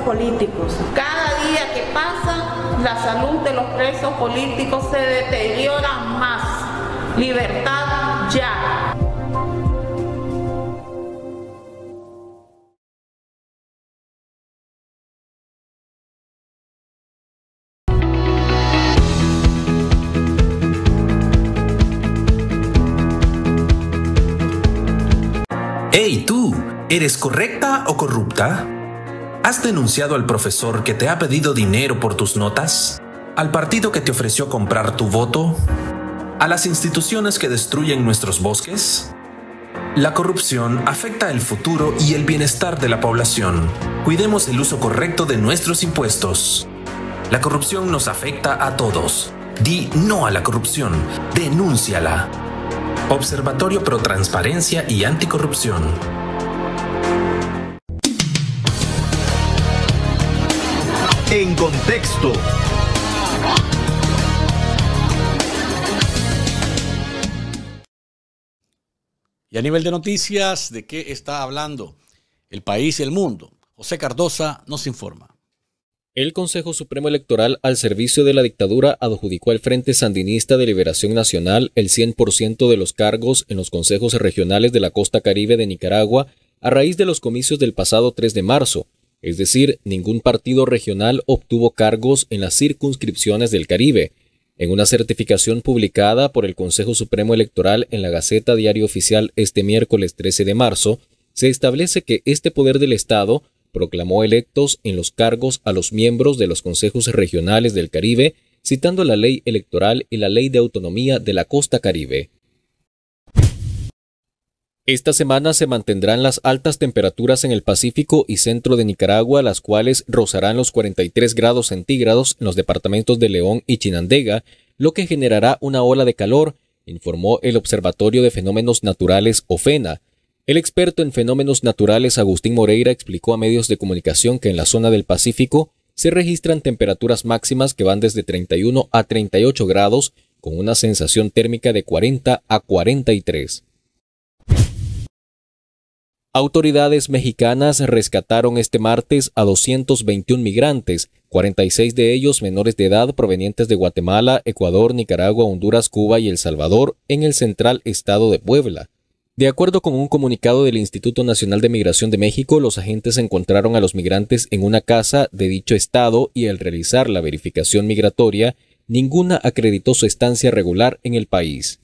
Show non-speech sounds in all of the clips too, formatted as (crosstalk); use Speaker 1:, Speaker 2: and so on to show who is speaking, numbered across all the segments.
Speaker 1: políticos. Cada día que pasa, la salud de los presos políticos se
Speaker 2: deteriora
Speaker 3: más.
Speaker 1: Libertad ya.
Speaker 2: Hey tú, ¿eres correcta o corrupta? ¿Has denunciado al profesor que te ha pedido dinero por tus notas? ¿Al partido que te ofreció comprar tu voto? ¿A las instituciones que destruyen nuestros bosques? La corrupción afecta el futuro y el bienestar de la población. Cuidemos el uso correcto de nuestros impuestos. La corrupción nos afecta a todos. Di no a la corrupción. Denúnciala. Observatorio Pro Transparencia y
Speaker 4: Anticorrupción.
Speaker 3: En contexto. Y a nivel de noticias, ¿de qué está hablando el país y el mundo? José Cardosa nos informa.
Speaker 4: El Consejo Supremo Electoral al servicio de la dictadura adjudicó al Frente Sandinista de Liberación Nacional el 100% de los cargos en los consejos regionales de la costa caribe de Nicaragua a raíz de los comicios del pasado 3 de marzo, es decir, ningún partido regional obtuvo cargos en las circunscripciones del Caribe. En una certificación publicada por el Consejo Supremo Electoral en la Gaceta Diario Oficial este miércoles 13 de marzo, se establece que este poder del Estado proclamó electos en los cargos a los miembros de los consejos regionales del Caribe, citando la ley electoral y la ley de autonomía de la costa Caribe. Esta semana se mantendrán las altas temperaturas en el Pacífico y centro de Nicaragua, las cuales rozarán los 43 grados centígrados en los departamentos de León y Chinandega, lo que generará una ola de calor, informó el Observatorio de Fenómenos Naturales OFENA. El experto en fenómenos naturales Agustín Moreira explicó a medios de comunicación que en la zona del Pacífico se registran temperaturas máximas que van desde 31 a 38 grados, con una sensación térmica de 40 a 43. Autoridades mexicanas rescataron este martes a 221 migrantes, 46 de ellos menores de edad provenientes de Guatemala, Ecuador, Nicaragua, Honduras, Cuba y El Salvador, en el central estado de Puebla. De acuerdo con un comunicado del Instituto Nacional de Migración de México, los agentes encontraron a los migrantes en una casa de dicho estado y al realizar la verificación migratoria, ninguna acreditó su estancia regular en el país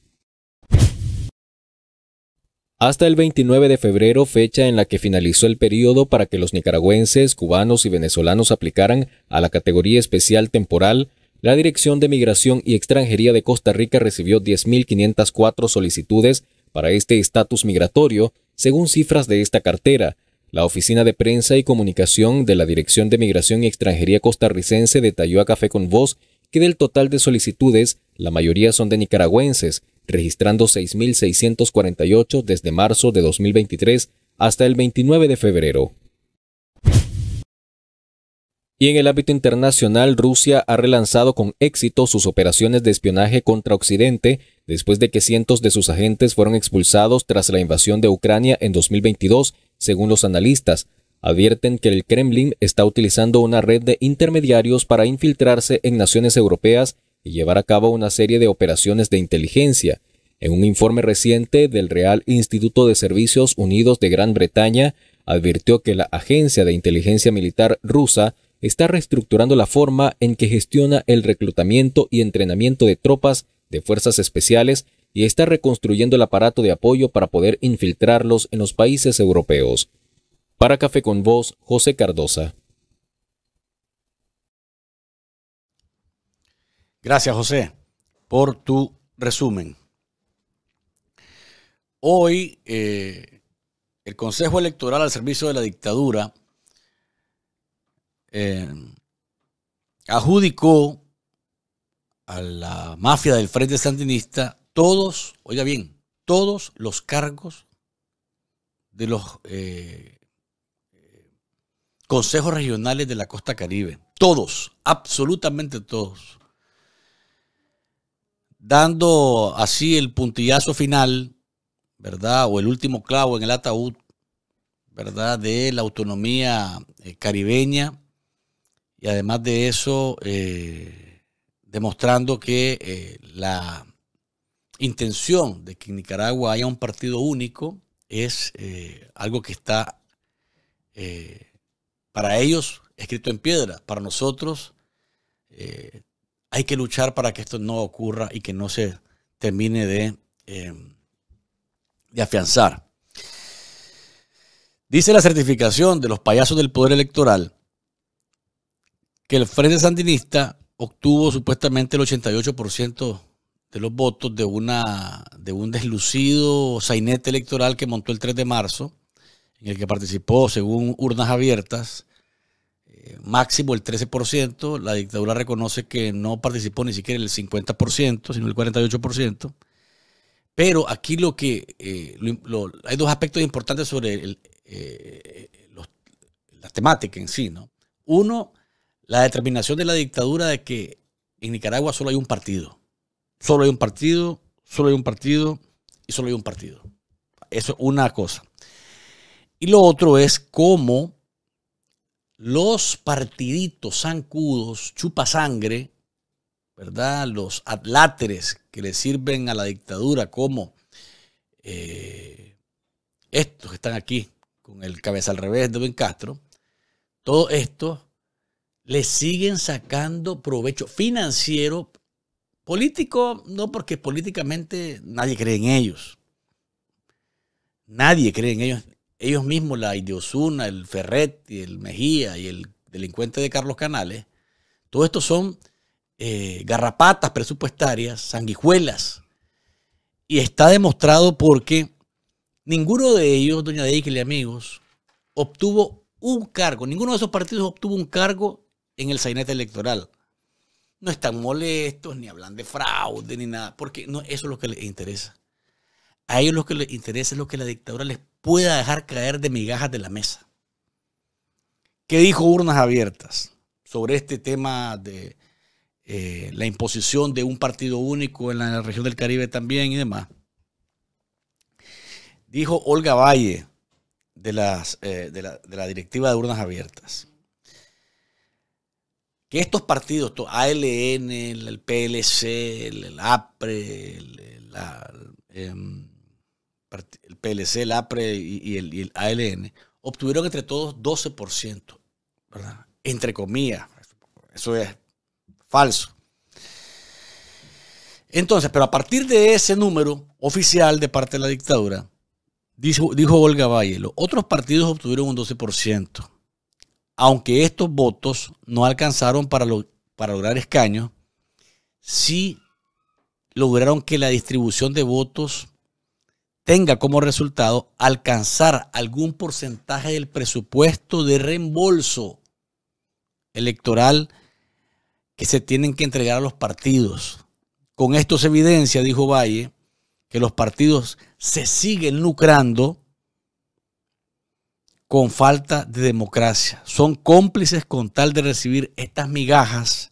Speaker 4: hasta el 29 de febrero, fecha en la que finalizó el periodo para que los nicaragüenses, cubanos y venezolanos aplicaran a la categoría especial temporal, la Dirección de Migración y Extranjería de Costa Rica recibió 10.504 solicitudes para este estatus migratorio, según cifras de esta cartera. La Oficina de Prensa y Comunicación de la Dirección de Migración y Extranjería costarricense detalló a Café con Voz que del total de solicitudes, la mayoría son de nicaragüenses, registrando 6.648 desde marzo de 2023 hasta el 29 de febrero. Y en el ámbito internacional, Rusia ha relanzado con éxito sus operaciones de espionaje contra Occidente después de que cientos de sus agentes fueron expulsados tras la invasión de Ucrania en 2022, según los analistas. Advierten que el Kremlin está utilizando una red de intermediarios para infiltrarse en naciones europeas y llevar a cabo una serie de operaciones de inteligencia. En un informe reciente del Real Instituto de Servicios Unidos de Gran Bretaña, advirtió que la Agencia de Inteligencia Militar rusa está reestructurando la forma en que gestiona el reclutamiento y entrenamiento de tropas de fuerzas especiales y está reconstruyendo el aparato de apoyo para poder infiltrarlos en los países europeos. Para Café con Voz, José Cardosa.
Speaker 3: Gracias, José, por tu resumen. Hoy eh, el Consejo Electoral al servicio de la dictadura eh, adjudicó a la mafia del Frente Sandinista todos, oiga bien, todos los cargos de los eh, consejos regionales de la costa caribe. Todos, absolutamente todos dando así el puntillazo final, ¿verdad? O el último clavo en el ataúd, ¿verdad? De la autonomía eh, caribeña y además de eso, eh, demostrando que eh, la intención de que en Nicaragua haya un partido único es algo que está para ellos escrito en piedra, para nosotros hay que luchar para que esto no ocurra y que no se termine de, eh, de afianzar. Dice la certificación de los payasos del Poder Electoral que el Frente Sandinista obtuvo supuestamente el 88% de los votos de, una, de un deslucido sainete electoral que montó el 3 de marzo, en el que participó, según urnas abiertas, máximo el 13%, la dictadura reconoce que no participó ni siquiera el 50%, sino el 48%, pero aquí lo que eh, hay dos aspectos importantes sobre eh, la temática en sí. Uno, la determinación de la dictadura de que en Nicaragua solo hay un partido, solo hay un partido, solo hay un partido y solo hay un partido. Eso es una cosa. Y lo otro es cómo los partiditos zancudos, chupasangre, ¿verdad? Los atláteres que le sirven a la dictadura como eh, estos que están aquí con el cabeza al revés de Ben Castro, todo esto le siguen sacando provecho financiero, político, no porque políticamente nadie cree en ellos. Nadie cree en ellos ellos mismos, la Idiosuna, el Ferret, el Mejía y el delincuente de Carlos Canales, Todo esto son eh, garrapatas presupuestarias, sanguijuelas. Y está demostrado porque ninguno de ellos, doña Deikel y amigos, obtuvo un cargo. Ninguno de esos partidos obtuvo un cargo en el sainete electoral. No están molestos, ni hablan de fraude, ni nada, porque no, eso es lo que les interesa. A ellos lo que les interesa es lo que la dictadura les pueda dejar caer de migajas de la mesa. ¿Qué dijo Urnas Abiertas sobre este tema de eh, la imposición de un partido único en la región del Caribe también y demás? Dijo Olga Valle de, las, eh, de, la, directiva de Urnas Abiertas que estos partidos, ALN, el PLC, el APRE, la, el, em, el PLC, el APRE y, el, ALN, obtuvieron entre todos 12%, Entre comillas, eso es falso. Entonces, pero a partir de ese número oficial de parte de la dictadura, dijo, dijo Olga Valle, los otros partidos obtuvieron un 12%, aunque estos votos no alcanzaron para, para lograr escaños, sí lograron que la distribución de votos tenga como resultado alcanzar algún porcentaje del presupuesto de reembolso electoral que se tienen que entregar a los partidos. Con esto se evidencia, dijo Valle, que los partidos se siguen lucrando con falta de democracia. Son cómplices con tal de recibir estas migajas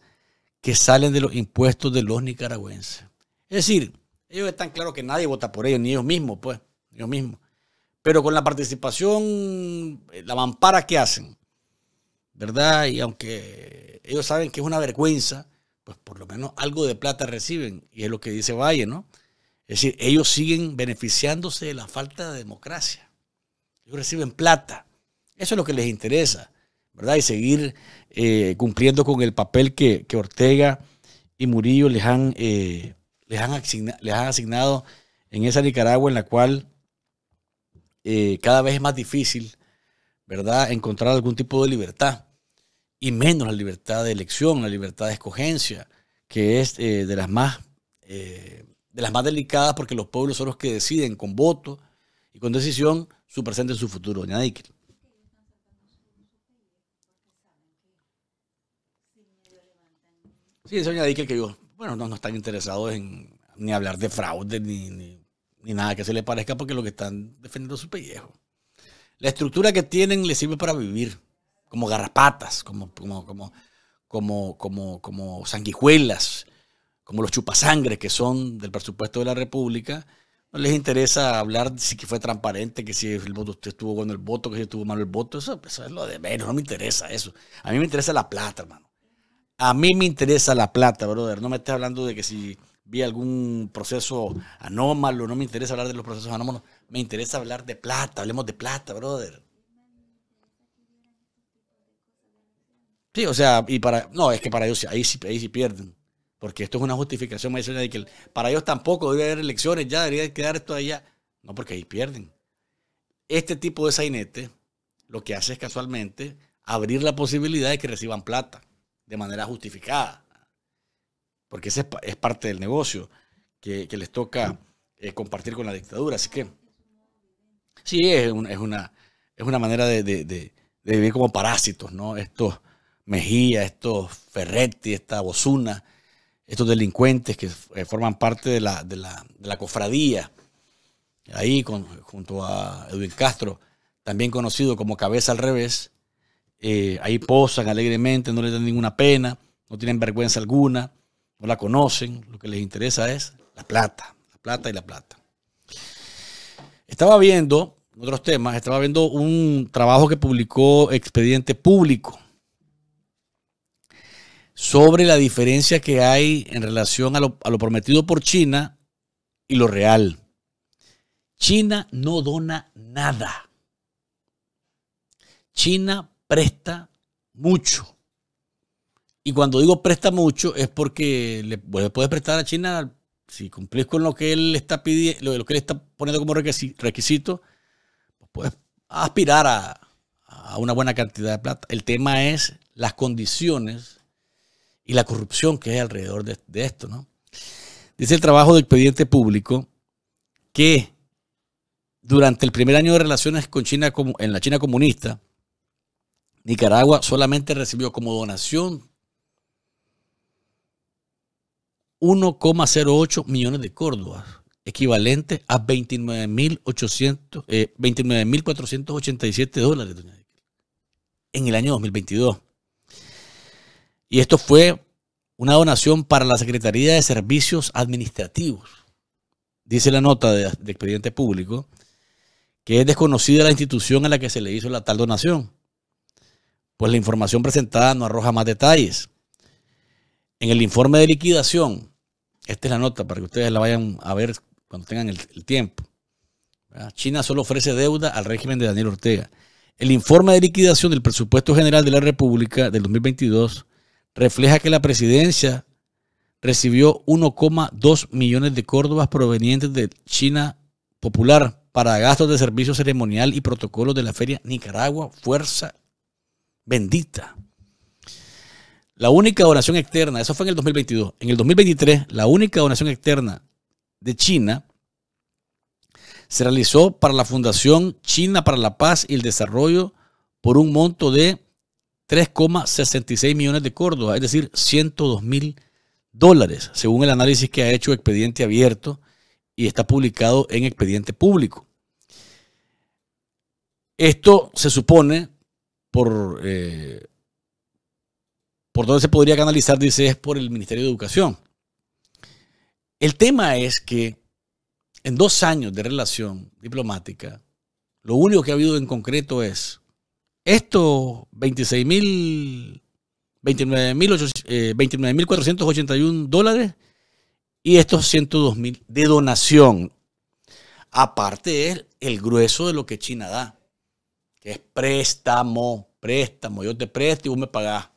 Speaker 3: que salen de los impuestos de los nicaragüenses. Es decir, ellos están claros que nadie vota por ellos, ni ellos mismos, pues, ellos mismos. Pero con la participación, eh, la mampara que hacen, ¿verdad? Y aunque ellos saben que es una vergüenza, pues por lo menos algo de plata reciben. Y es lo que dice Valle, ¿no? Es decir, ellos siguen beneficiándose de la falta de democracia. Ellos reciben plata. Eso es lo que les interesa, ¿verdad? Y seguir eh, cumpliendo con el papel que, Ortega y Murillo les han eh, les han, asignado, en esa Nicaragua en la cual eh, cada vez es más difícil, ¿verdad?, encontrar algún tipo de libertad, y menos la libertad de elección, la libertad de escogencia, que es eh, de, las más, eh, de las más delicadas porque los pueblos son los que deciden con voto y con decisión su presente y su futuro, doña Díquel. Sí, es doña Díquel que yo bueno, no, no están interesados en ni hablar de fraude ni, nada que se les parezca porque lo que están defendiendo es su pellejo. La estructura que tienen les sirve para vivir, como garrapatas, como, como, como, como, como, sanguijuelas, como los chupasangres que son del presupuesto de la República. No les interesa hablar si fue transparente, que si el voto usted estuvo bueno el voto, que si estuvo mal el voto. Eso, eso es lo de menos, no me interesa eso. A mí me interesa la plata, hermano. A mí me interesa la plata, brother. No me estés hablando de que si vi algún proceso anómalo, no me interesa hablar de los procesos anómalos. Me interesa hablar de plata, hablemos de plata, brother. Sí, o sea, y para. No, es que para ellos ahí sí, ahí sí pierden. Porque esto es una justificación maestra de que para ellos tampoco debería haber elecciones, ya debería quedar esto allá. No, porque ahí pierden. Este tipo de sainete lo que hace es casualmente abrir la posibilidad de que reciban plata de manera justificada, porque ese es parte del negocio que, les toca eh, compartir con la dictadura. Así que sí, es, una, es una manera de, vivir como parásitos, ¿no? Estos Mejía, estos Ferretti, esta Bozuna, estos delincuentes que eh, forman parte de la, la, la cofradía, ahí con, junto a Edwin Castro, también conocido como Cabeza al Revés, eh, ahí posan alegremente, no les dan ninguna pena, no tienen vergüenza alguna, no la conocen, lo que les interesa es la plata, la plata y la plata. Estaba viendo, otros temas, estaba viendo un trabajo que publicó Expediente Público sobre la diferencia que hay en relación a lo, a lo prometido por China y lo real. China no dona nada. China presta mucho. Y cuando digo presta mucho es porque le, puedes prestar a China, si cumplís con lo que él está pidiendo, lo que él está poniendo como requisito, pues puedes aspirar a, una buena cantidad de plata. El tema es las condiciones y la corrupción que hay alrededor de, esto, ¿no? Dice el trabajo del expediente público que durante el primer año de relaciones con China en la China comunista, Nicaragua solamente recibió como donación 1,08 millones de córdobas, equivalente a 29.487 eh, dólares en el año 2022. Y esto fue una donación para la Secretaría de Servicios Administrativos. Dice la nota de expediente público que es desconocida la institución a la que se le hizo la tal donación pues la información presentada no arroja más detalles. En el informe de liquidación, esta es la nota para que ustedes la vayan a ver cuando tengan el, tiempo. China solo ofrece deuda al régimen de Daniel Ortega. El informe de liquidación del presupuesto general de la República del 2022 refleja que la presidencia recibió 1,2 millones de córdobas provenientes de China Popular para gastos de servicio ceremonial y protocolo de la Feria Nicaragua Fuerza bendita. La única donación externa, eso fue en el 2022, en el 2023 la única donación externa de China se realizó para la Fundación China para la Paz y el Desarrollo por un monto de 3,66 millones de Córdoba es decir, 102 mil dólares, según el análisis que ha hecho Expediente Abierto y está publicado en Expediente Público. Esto se supone por, eh, donde se podría canalizar, dice, es por el Ministerio de Educación. El tema es que en dos años de relación diplomática, lo único que ha habido en concreto es estos 26 29.481 eh, dólares y estos 102.000 de donación. Aparte es el grueso de lo que China da es préstamo, préstamo. Yo te presto y vos me pagás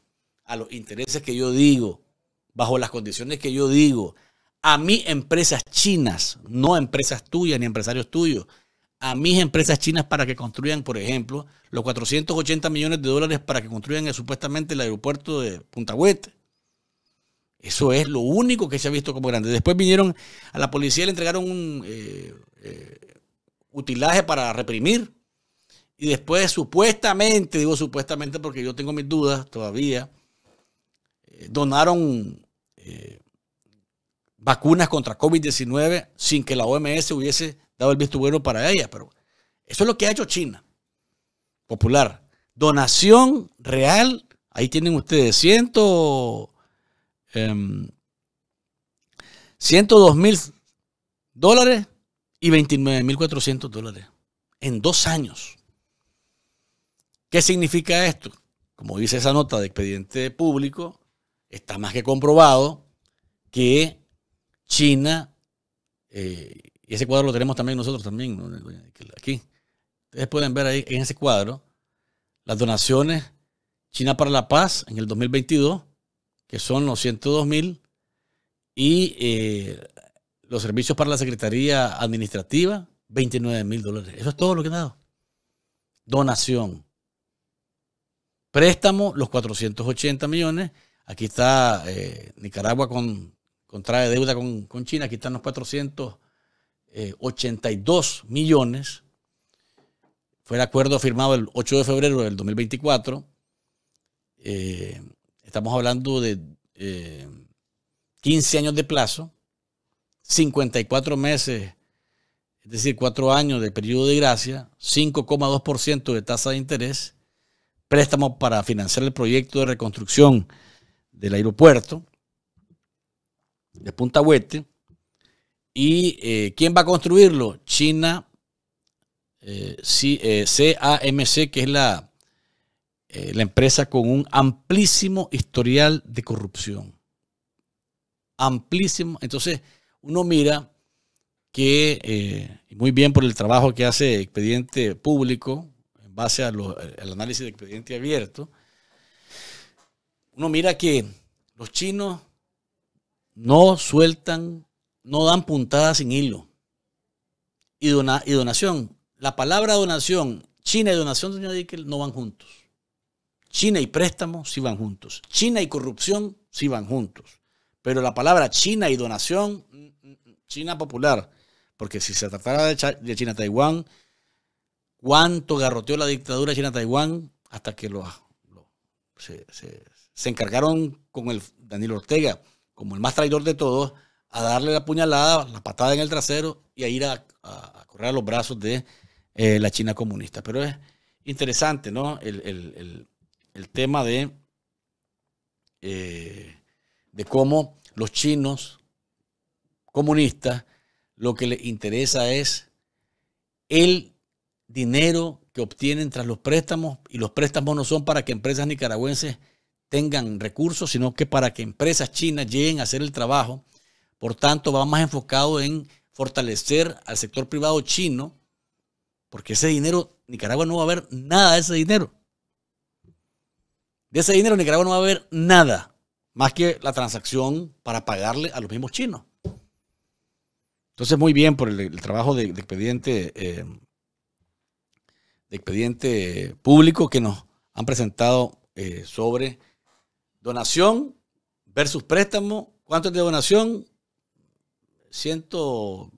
Speaker 3: a los intereses que yo digo, bajo las condiciones que yo digo. A mis empresas chinas, no empresas tuyas ni empresarios tuyos, a mis empresas chinas para que construyan, por ejemplo, los 480 millones de dólares para que construyan supuestamente el aeropuerto de Punta Huete. Eso es lo único que se ha visto como grande. Después vinieron a la policía y le entregaron un eh, eh, utilaje para reprimir. Y después, supuestamente, digo supuestamente porque yo tengo mis dudas todavía, eh, donaron eh, vacunas contra COVID-19 sin que la OMS hubiese dado el visto bueno para ellas. Pero eso es lo que ha hecho China. Popular. Donación real. Ahí tienen ustedes ciento, 102 em, mil dólares y 29 mil dólares en dos años. ¿Qué significa esto? Como dice esa nota de expediente público, está más que comprobado que China, eh, y ese cuadro lo tenemos también nosotros también, aquí, ustedes pueden ver ahí en ese cuadro las donaciones China para la Paz en el 2022, que son los 102 mil, y eh, los servicios para la Secretaría Administrativa, 29 mil dólares. Eso es todo lo que han dado. Donación. Préstamo, los 480 millones. Aquí está eh, Nicaragua con, contrae deuda con, China. Aquí están los 482 millones. Fue el acuerdo firmado el 8 de febrero del 2024. Eh, estamos hablando de 15 eh, años de plazo, 54 meses, es decir, 4 años de periodo de gracia, 5,2% de tasa de interés préstamo para financiar el proyecto de reconstrucción del aeropuerto de Punta Huete. ¿Y eh, quién va a construirlo? China CAMC, eh, eh, que es la, la empresa con un amplísimo historial de corrupción. Amplísimo. Entonces, uno mira que, muy bien por el trabajo que hace Expediente Público, base al análisis de expediente abierto, uno mira que los chinos no sueltan, no dan puntadas sin hilo. Y, dona, y donación, la palabra donación, China y donación, señor Dickel, no van juntos. China y préstamo sí van juntos. China y corrupción sí van juntos. Pero la palabra China y donación, mm, mm, mm, China popular, porque si se tratara de China-Taiwán, cuánto garroteó la dictadura china Taiwán hasta que lo, se, encargaron con el Danilo Ortega, como el más traidor de todos, a darle la puñalada, la patada en el trasero y a ir a, correr a los brazos de eh, la China comunista. Pero es interesante, ¿no? El, tema de, eh, de cómo los chinos comunistas lo que les interesa es el dinero que obtienen tras los préstamos y los préstamos no son para que empresas nicaragüenses tengan recursos, sino que para que empresas chinas lleguen a hacer el trabajo. Por tanto, va más enfocado en fortalecer al sector privado chino, porque ese dinero, Nicaragua no va a ver nada de ese dinero. De ese dinero Nicaragua no va a ver nada más que la transacción para pagarle a los mismos chinos. Entonces, muy bien por el, trabajo de, expediente eh, de expediente público que nos han presentado eh, sobre donación versus préstamo. ¿Cuánto es de donación? Ciento,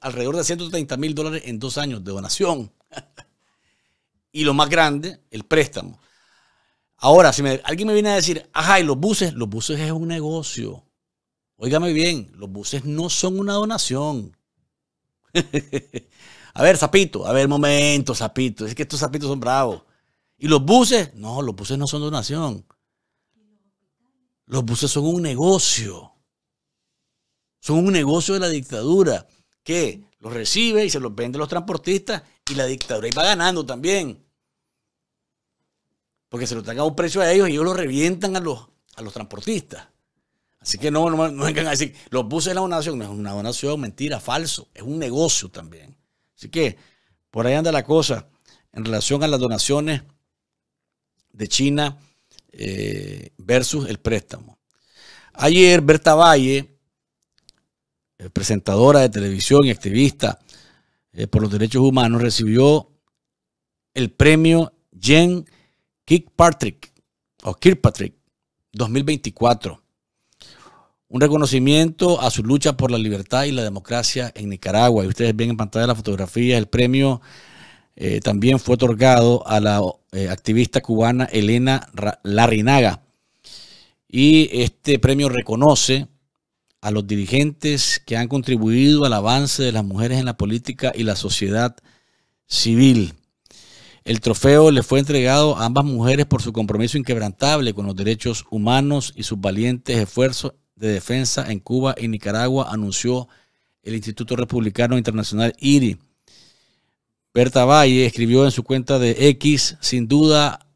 Speaker 3: alrededor de 130 mil dólares en dos años de donación. (laughs) y lo más grande, el préstamo. Ahora, si alguien me viene a decir, ajá, y los buses, los buses es un negocio. Óigame bien, los buses no son una donación. (laughs) A ver, Zapito, a ver, momento, Zapito. Es que estos Zapitos son bravos. ¿Y los buses? No, los buses no son donación. Los buses son un negocio. Son un negocio de la dictadura que los recibe y se los vende los transportistas y la dictadura va ganando también. Porque se lo traga a un precio a ellos y ellos lo revientan a los, a los transportistas. Así que no, no, vengan a decir, los buses es la donación, no es una donación, mentira, falso, es un negocio también. Así que por ahí anda la cosa en relación a las donaciones de China eh, versus el préstamo. Ayer Berta Valle, eh, presentadora de televisión y activista eh, por los derechos humanos, recibió el premio Jen Kirkpatrick o Kirkpatrick 2024 un reconocimiento a su lucha por la libertad y la democracia en Nicaragua. Y ustedes ven en pantalla la fotografía, el premio eh, también fue otorgado a la eh, activista cubana Elena Larrinaga. Y este premio reconoce a los dirigentes que han contribuido al avance de las mujeres en la política y la sociedad civil. El trofeo le fue entregado a ambas mujeres por su compromiso inquebrantable con los derechos humanos y sus valientes esfuerzos de Defensa en Cuba y Nicaragua, anunció el Instituto Republicano Internacional IRI. Berta Valle escribió en su cuenta de X, sin duda,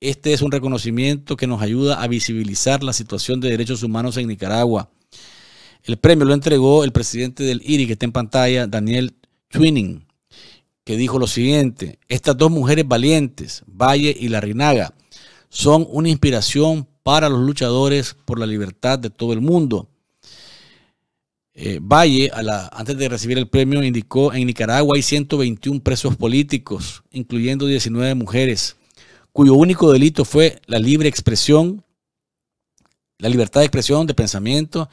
Speaker 3: este es un reconocimiento que nos ayuda a visibilizar la situación de derechos humanos en Nicaragua. El premio lo entregó el presidente del IRI, que está en pantalla, Daniel Twining, que dijo lo siguiente, estas dos mujeres valientes, Valle y Larrinaga, son una inspiración para los luchadores por la libertad de todo el mundo. Eh, Valle, a la, antes de recibir el premio, indicó, en Nicaragua hay 121 presos políticos, incluyendo 19 mujeres, cuyo único delito fue la libre expresión, la libertad de expresión, de pensamiento.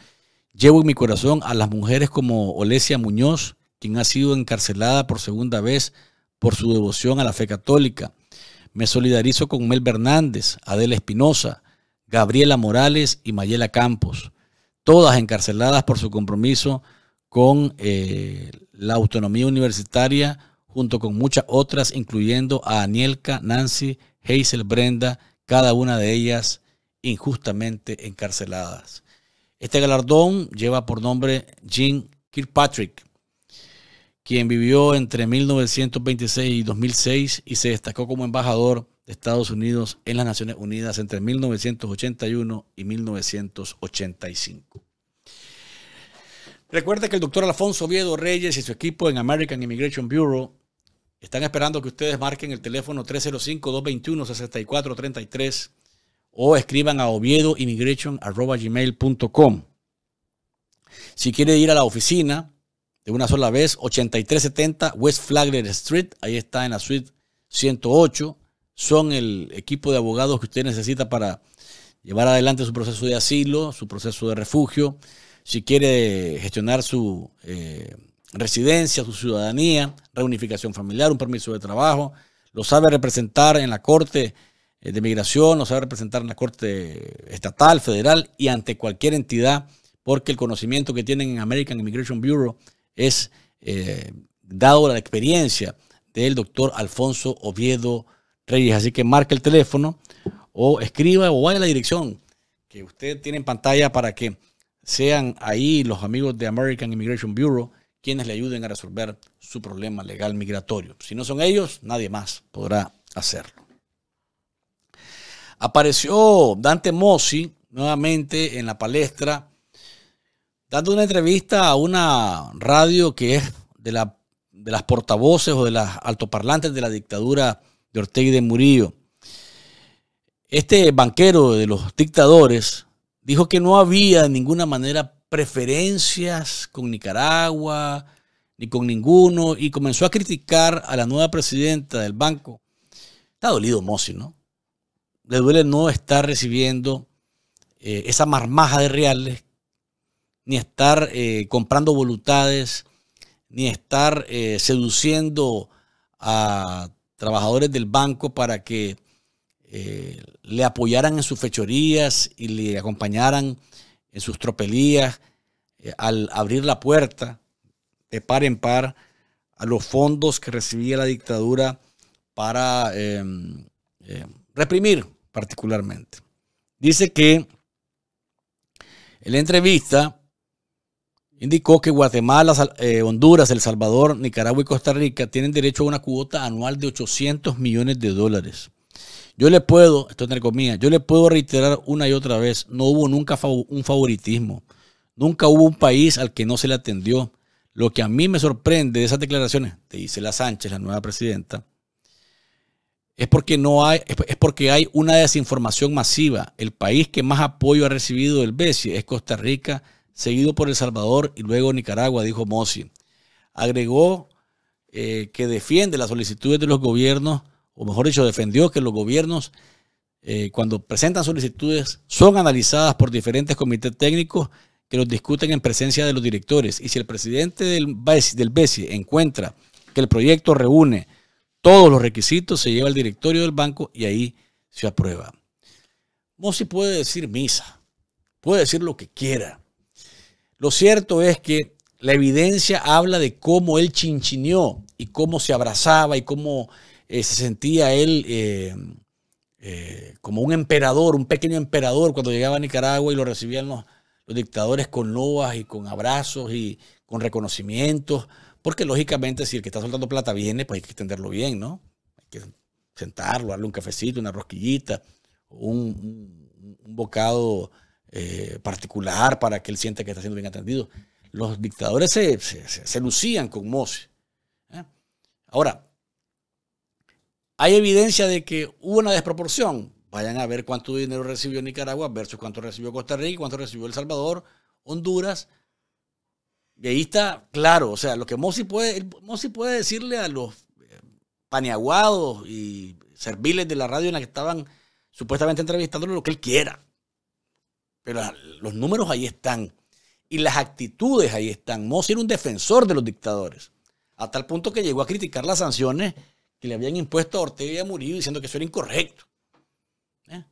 Speaker 3: Llevo en mi corazón a las mujeres como Olesia Muñoz, quien ha sido encarcelada por segunda vez por su devoción a la fe católica. Me solidarizo con Mel Bernández, Adela Espinosa, Gabriela Morales y Mayela Campos, todas encarceladas por su compromiso con eh, la autonomía universitaria, junto con muchas otras, incluyendo a Anielka, Nancy, Hazel, Brenda, cada una de ellas injustamente encarceladas. Este galardón lleva por nombre Jean Kirkpatrick, quien vivió entre 1926 y 2006 y se destacó como embajador de Estados Unidos en las Naciones Unidas entre 1981 y 1985. Recuerde que el doctor Alfonso Oviedo Reyes y su equipo en American Immigration Bureau están esperando que ustedes marquen el teléfono 305-221-6433 o escriban a oviedoimmigration.com. Si quiere ir a la oficina de una sola vez, 8370 West Flagler Street, ahí está en la suite 108 son el equipo de abogados que usted necesita para llevar adelante su proceso de asilo, su proceso de refugio, si quiere gestionar su eh, residencia, su ciudadanía, reunificación familiar, un permiso de trabajo, lo sabe representar en la Corte eh, de Migración, lo sabe representar en la Corte Estatal, Federal y ante cualquier entidad, porque el conocimiento que tienen en American Immigration Bureau es eh, dado la experiencia del doctor Alfonso Oviedo Reyes. Así que marque el teléfono o escriba o vaya a la dirección que usted tiene en pantalla para que sean ahí los amigos de American Immigration Bureau quienes le ayuden a resolver su problema legal migratorio. Si no son ellos, nadie más podrá hacerlo. Apareció Dante Mossi nuevamente en la palestra dando una entrevista a una radio que es de, la, de las portavoces o de las altoparlantes de la dictadura de Ortega de Murillo. Este banquero de los dictadores dijo que no había de ninguna manera preferencias con Nicaragua ni con ninguno y comenzó a criticar a la nueva presidenta del banco. Está dolido Mossi, ¿no? Le duele no estar recibiendo eh, esa marmaja de reales, ni estar eh, comprando voluntades, ni estar eh, seduciendo a trabajadores del banco para que eh, le apoyaran en sus fechorías y le acompañaran en sus tropelías eh, al abrir la puerta de par en par a los fondos que recibía la dictadura para em, em, reprimir particularmente. Dice que en la entrevista Indicó que Guatemala, eh, Honduras, El Salvador, Nicaragua y Costa Rica tienen derecho a una cuota anual de 800 millones de dólares. Yo le puedo, esto entre comillas, yo le puedo reiterar una y otra vez, no hubo nunca un favoritismo. Nunca hubo un país al que no se le atendió. Lo que a mí me sorprende de esas declaraciones dice la Sánchez, la nueva presidenta, es porque, no hay, es porque hay una desinformación masiva. El país que más apoyo ha recibido del BESI es Costa Rica seguido por El Salvador y luego Nicaragua, dijo Mossi. Agregó eh, que defiende las solicitudes de los gobiernos, o mejor dicho, defendió que los gobiernos, eh, cuando presentan solicitudes, son analizadas por diferentes comités técnicos que los discuten en presencia de los directores. Y si el presidente del BESI, del BESI encuentra que el proyecto reúne todos los requisitos, se lleva al directorio del banco y ahí se aprueba. Mossi puede decir misa, puede decir lo que quiera, lo cierto es que la evidencia habla de cómo él chinchineó y cómo se abrazaba y cómo eh, se sentía él eh, eh, como un emperador, un pequeño emperador cuando llegaba a Nicaragua y lo recibían los, dictadores con loas y con abrazos y con reconocimientos. Porque lógicamente si el que está soltando plata viene, pues hay que extenderlo bien, ¿no? Hay que sentarlo, darle un cafecito, una rosquillita, un bocado eh, particular para que él sienta que está siendo bien atendido. Los dictadores se, lucían con Mose. ¿eh? Ahora, hay evidencia de que hubo una desproporción. Vayan a ver cuánto dinero recibió Nicaragua versus cuánto recibió Costa Rica, cuánto recibió El Salvador, Honduras. Y ahí está claro, o sea, lo que Mossi puede, puede decirle a los eh, paneaguados y serviles de la radio en la que estaban supuestamente entrevistándolo lo que él quiera pero los números ahí están y las actitudes ahí están. Mossi era un defensor de los dictadores, a tal punto que llegó a criticar las sanciones que le habían impuesto a Ortega y a Murillo diciendo que eso era incorrecto. ¿Eh?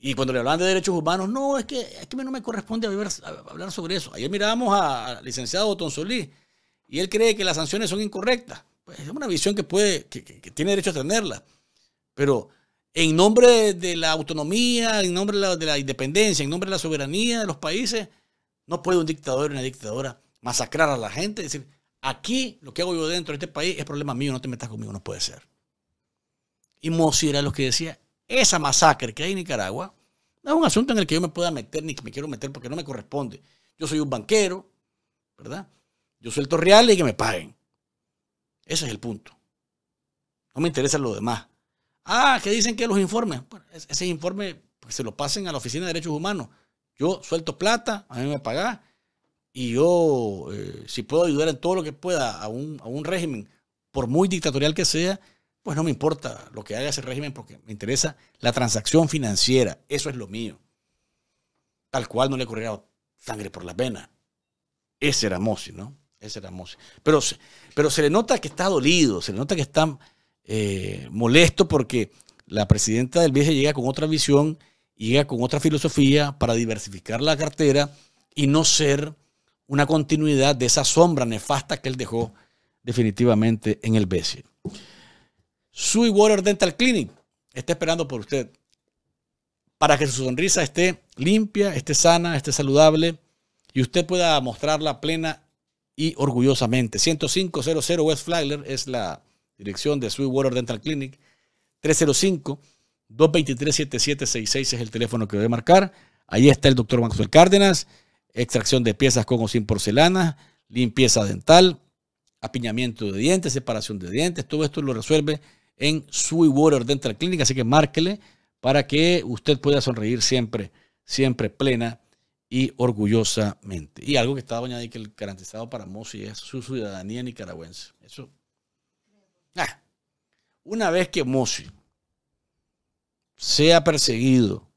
Speaker 3: Y cuando le hablaban de derechos humanos, no, es que, no me corresponde hablar, sobre eso. Ayer mirábamos al licenciado Otón Solís y él cree que las sanciones son incorrectas. Pues es una visión que puede, que tiene derecho a tenerla. Pero en nombre de la autonomía, en nombre de la, independencia, en nombre de la soberanía de los países, no puede un dictador y una dictadora masacrar a la gente y decir, aquí lo que hago yo dentro de este país es problema mío, no te metas conmigo, no puede ser. Y Mossi era lo que decía, esa masacre que hay en Nicaragua no es un asunto en el que yo me pueda meter ni que me quiero meter porque no me corresponde. Yo soy un banquero, ¿verdad? Yo suelto reales y que me paguen. Ese es el punto. No me interesa lo demás. Ah, que dicen que los informes. ese informe pues, se lo pasen a la Oficina de Derechos Humanos. Yo suelto plata, a mí me paga. Y yo, eh, si puedo ayudar en todo lo que pueda a un, régimen, por muy dictatorial que sea, pues no me importa lo que haga ese régimen porque me interesa la transacción financiera. Eso es lo mío. Tal cual no le corría sangre por la pena. Ese era Mossi, ¿no? Ese era Mossi. Pero, pero se le nota que está dolido, se le nota que está eh, molesto porque la presidenta del BC llega con otra visión, llega con otra filosofía para diversificar la cartera y no ser una continuidad de esa sombra nefasta que él dejó definitivamente en el BCE. Sui Water Dental Clinic está esperando por usted para que su sonrisa esté limpia, esté sana, esté saludable y usted pueda mostrarla plena y orgullosamente. 10500 West Flagler es la dirección de Sweetwater Dental Clinic, 305-223-7766 es el teléfono que voy a marcar. Ahí está el doctor Manuel Cárdenas, extracción de piezas con o sin porcelana, limpieza dental, apiñamiento de dientes, separación de dientes, todo esto lo resuelve en Sweetwater Dental Clinic, así que márquele para que usted pueda sonreír siempre, siempre plena y orgullosamente. Y algo que está que el garantizado para Mossi es su ciudadanía nicaragüense. Eso Ah, una vez que Mosi sea perseguido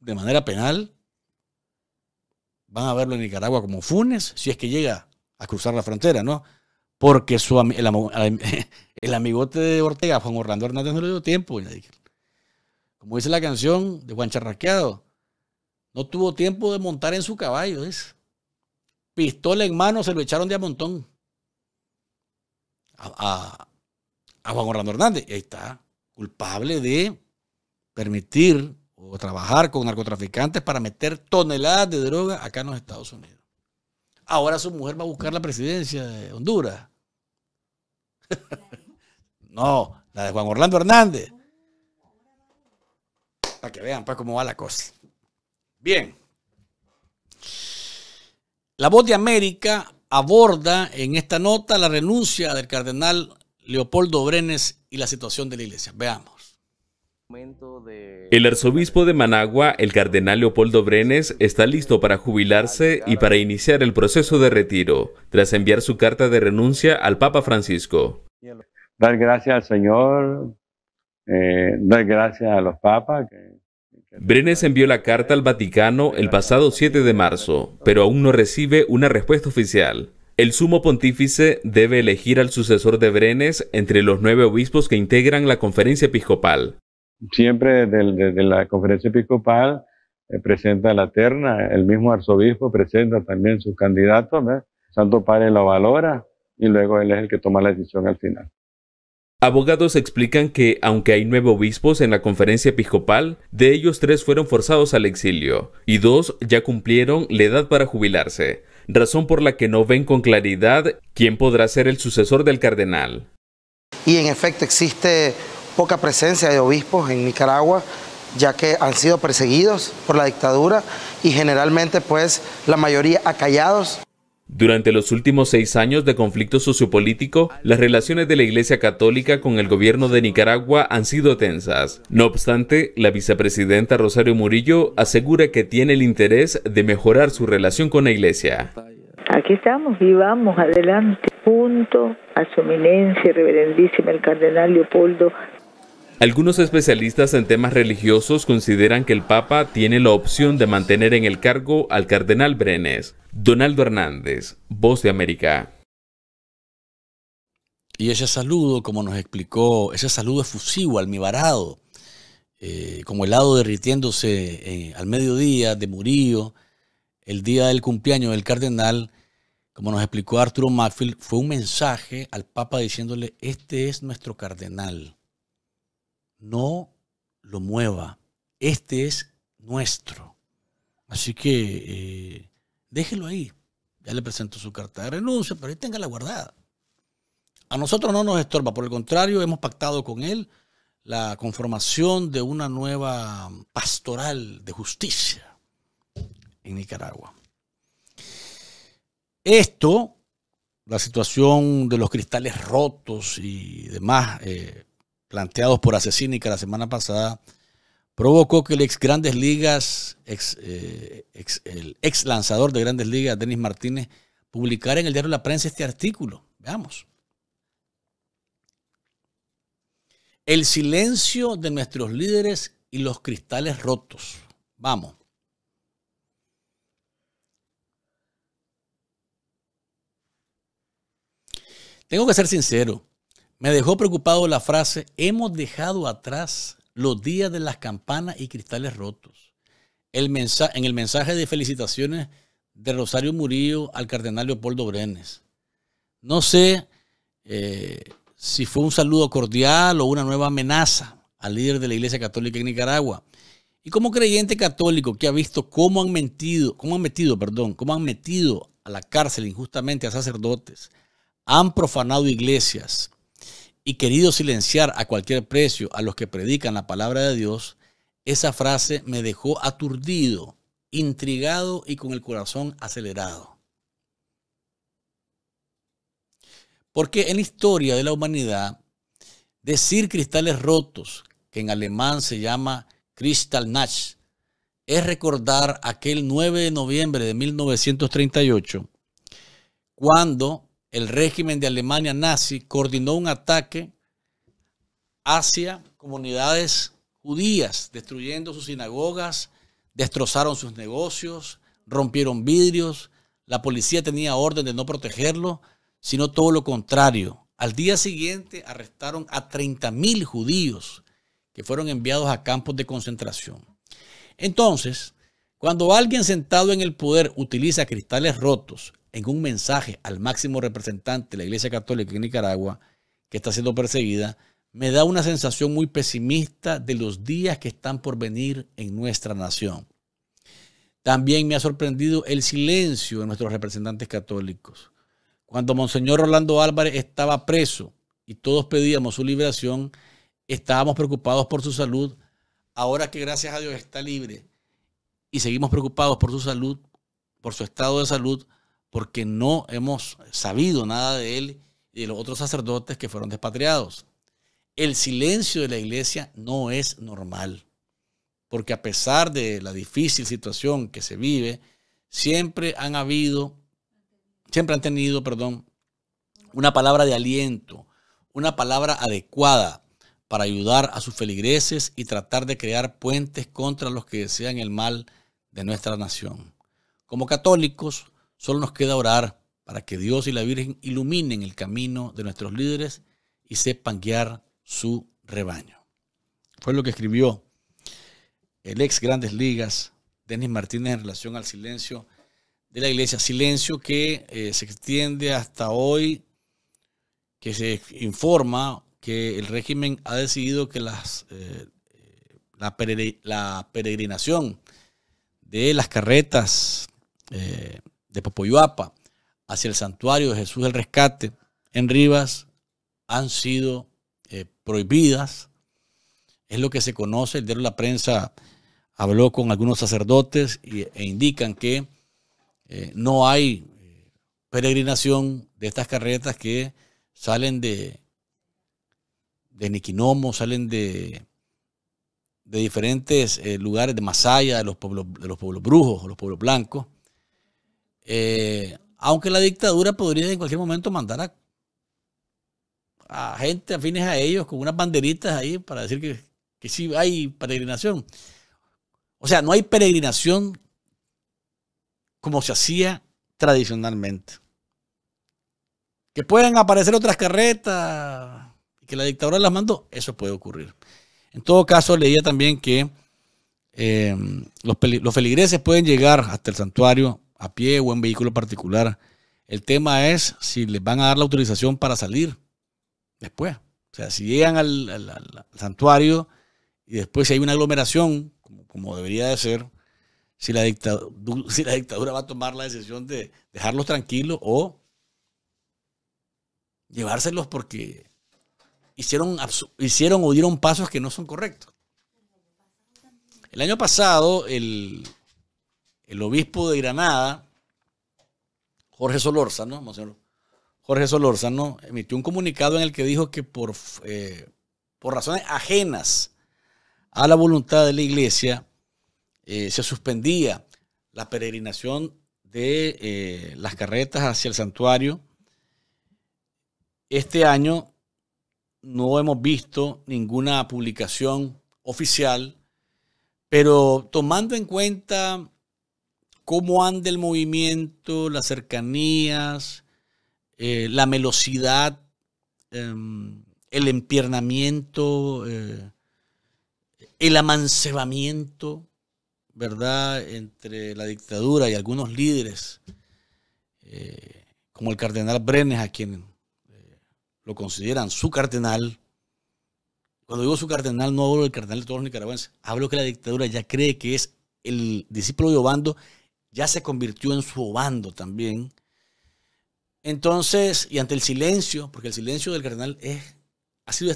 Speaker 3: de manera penal, van a verlo en Nicaragua como Funes, si es que llega a cruzar la frontera, ¿no? Porque su, (laughs) el, amigote de Ortega, Juan Orlando Hernández, no le dio tiempo. Como dice la canción de Juan Charraqueado, no tuvo tiempo de montar en su caballo, es. Pistola en mano se lo echaron de a montón a, Juan Orlando Hernández. ahí está, culpable de permitir o trabajar con narcotraficantes para meter toneladas de droga acá en los Estados Unidos. Ahora su mujer va a buscar la presidencia de Honduras. (laughs) no, la de Juan Orlando Hernández. Para que vean pues cómo va la cosa. Bien. La voz de América aborda en esta nota la renuncia del cardenal Leopoldo Brenes y la situación de la iglesia. Veamos.
Speaker 2: El arzobispo de Managua, el cardenal Leopoldo Brenes, está listo para jubilarse y para iniciar el proceso de retiro, tras enviar su carta de renuncia al Papa Francisco.
Speaker 3: Dar gracias al Señor, eh, dar gracias a los papas.
Speaker 2: Brenes envió la carta al Vaticano el pasado 7 de marzo, pero aún no recibe una respuesta oficial. El sumo pontífice debe elegir al sucesor de Brenes entre los nueve obispos que integran la conferencia episcopal.
Speaker 3: Siempre desde, la conferencia episcopal eh, presenta la terna, el mismo arzobispo presenta también sus candidatos, Santo Padre lo valora y luego él es el que toma la decisión al final.
Speaker 2: Abogados explican que, aunque hay nueve obispos en la conferencia episcopal, de ellos tres fueron forzados al exilio y dos ya cumplieron la edad para jubilarse, razón por la que no ven con claridad quién podrá ser el sucesor del cardenal.
Speaker 3: Y en efecto existe poca presencia de obispos en Nicaragua, ya que
Speaker 2: han sido perseguidos por la dictadura y generalmente pues la mayoría acallados. Durante los últimos seis años de conflicto sociopolítico, las relaciones de la Iglesia Católica con el gobierno de Nicaragua han sido tensas. No obstante, la vicepresidenta Rosario Murillo asegura que tiene el interés de mejorar su relación con la Iglesia. Aquí estamos y vamos adelante junto a su eminencia reverendísima el cardenal Leopoldo algunos especialistas en temas religiosos consideran que el Papa tiene la opción de mantener en el cargo al cardenal Brenes. Donaldo
Speaker 3: Hernández, Voz de América. Y ese saludo, como nos explicó, ese saludo efusivo, almibarado, eh, como helado derritiéndose eh, al mediodía de Murillo, el día del cumpleaños del cardenal, como nos explicó Arturo Macfield, fue un mensaje al Papa diciéndole, este es nuestro cardenal no lo mueva. Este es nuestro. Así que eh, déjelo ahí. Ya le presento su carta de renuncia, pero ahí tenga la guardada. A nosotros no nos estorba, por el contrario, hemos pactado con él la conformación de una nueva pastoral de justicia en Nicaragua. Esto, la situación de los cristales rotos y demás eh, planteados por Asesínica la semana pasada, provocó que el ex Grandes Ligas, eh, el ex lanzador de Grandes Ligas, Denis Martínez, publicara en el diario La Prensa este artículo. Veamos. El silencio de nuestros líderes y los cristales rotos. Vamos. Tengo que ser sincero. Me dejó preocupado la frase, hemos dejado atrás los días de las campanas y cristales rotos. El en el mensaje de felicitaciones de Rosario Murillo al cardenal Leopoldo Brenes. No sé eh, si fue un saludo cordial o una nueva amenaza al líder de la Iglesia Católica en Nicaragua. Y como creyente católico que ha visto cómo han mentido, cómo han metido, perdón, cómo han metido a la cárcel injustamente a sacerdotes, han profanado iglesias, y querido silenciar a cualquier precio a los que predican la palabra de Dios, esa frase me dejó aturdido, intrigado y con el corazón acelerado. Porque en la historia de la humanidad, decir cristales rotos, que en alemán se llama Kristallnacht, es recordar aquel 9 de noviembre de 1938, cuando el régimen de Alemania nazi coordinó un ataque hacia comunidades judías, destruyendo sus sinagogas, destrozaron sus negocios, rompieron vidrios, la policía tenía orden de no protegerlo, sino todo lo contrario. Al día siguiente arrestaron a 30.000 judíos que fueron enviados a campos de concentración. Entonces, cuando alguien sentado en el poder utiliza cristales rotos, en un mensaje al máximo representante de la Iglesia Católica en Nicaragua, que está siendo perseguida, me da una sensación muy pesimista de los días que están por venir en nuestra nación. También me ha sorprendido el silencio de nuestros representantes católicos. Cuando Monseñor Rolando Álvarez estaba preso y todos pedíamos su liberación, estábamos preocupados por su salud. Ahora que gracias a Dios está libre y seguimos preocupados por su salud, por su estado de salud, porque no hemos sabido nada de él y de los otros sacerdotes que fueron despatriados. El silencio de la iglesia no es normal, porque a pesar de la difícil situación que se vive, siempre han habido, siempre han tenido, perdón, una palabra de aliento, una palabra adecuada para ayudar a sus feligreses y tratar de crear puentes contra los que desean el mal de nuestra nación. Como católicos, Solo nos queda orar para que Dios y la Virgen iluminen el camino de nuestros líderes y sepan guiar su rebaño. Fue lo que escribió el ex Grandes Ligas, Denis Martínez, en relación al silencio de la iglesia. Silencio que eh, se extiende hasta hoy, que se informa que el régimen ha decidido que las, eh, la, peregrinación de las carretas eh, de Popoyuapa hacia el santuario de Jesús del Rescate en Rivas han sido eh, prohibidas. Es lo que se conoce. El diario de la prensa habló con algunos sacerdotes e indican que eh, no hay eh, peregrinación de estas carretas que salen de, de Niquinomo, salen de, de diferentes lugares de Masaya, de los pueblos, de los pueblos brujos, los pueblos blancos, eh, aunque la dictadura podría en cualquier momento mandar a, gente afines a ellos con unas banderitas ahí para decir que, que sí hay peregrinación. O sea, no hay peregrinación como se hacía tradicionalmente. Que puedan aparecer otras carretas y que la dictadura las mandó, eso puede ocurrir. En todo caso, leía también que eh, los feligreses pueden llegar hasta el santuario a pie o en vehículo particular. El tema es si les van a dar la autorización para salir después. O sea, si llegan al, santuario y después si hay una aglomeración, como, debería de ser, si la, dictadura, (laughs) si la dictadura va a tomar la decisión de dejarlos tranquilos o llevárselos porque hicieron, hicieron o dieron pasos que no son correctos. El año pasado, el, el obispo de Granada, Jorge Solórzano, Jorge Solórzano, emitió un comunicado en el que dijo que por, eh, por razones ajenas a la voluntad de la iglesia, eh, se suspendía la peregrinación de eh, las carretas hacia el santuario. Este año no hemos visto ninguna publicación oficial, pero tomando en cuenta cómo anda el movimiento, las cercanías, eh, la velocidad, em, el empiernamiento, eh, el amancebamiento, ¿verdad?, entre la dictadura y algunos líderes, eh, como el cardenal Brenes, a quien lo consideran su cardenal. Cuando digo su cardenal, no hablo del cardenal de todos los nicaragüenses, hablo que la dictadura ya cree que es el discípulo de Obando ya se convirtió en su bando también. Entonces, y ante el silencio, porque el silencio del cardenal es, ha sido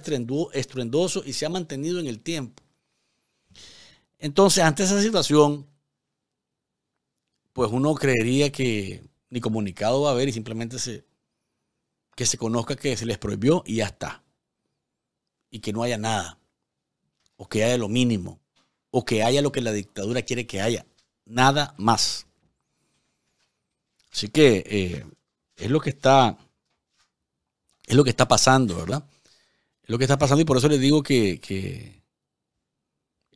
Speaker 3: estruendoso y se ha mantenido en el tiempo. Entonces, ante esa situación, pues uno creería que ni comunicado va a haber y simplemente que se conozca que se les prohibió y ya está. Y que no haya nada. O que haya lo mínimo. O que haya lo que la dictadura quiere que haya. Nada más. Así que eh, es lo que está. Es lo que está pasando, ¿verdad? Es lo que está pasando y por eso les digo que,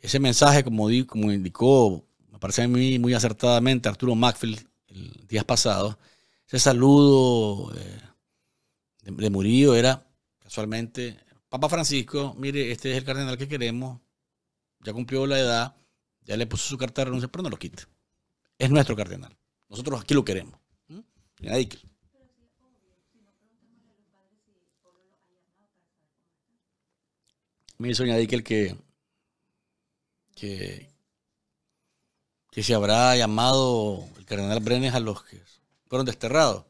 Speaker 3: ese mensaje, como, como indicó, me parece a mí muy acertadamente Arturo Macfield el día pasado, ese saludo eh, de, Murillo era casualmente, Papa Francisco, mire, este es el cardenal que queremos, ya cumplió la edad, ya le puso su carta de renuncia, pero no lo quite. Es nuestro cardenal. Nosotros aquí lo queremos. Me dice que el que, que, que se habrá llamado el cardenal Brenes a los que fueron desterrados.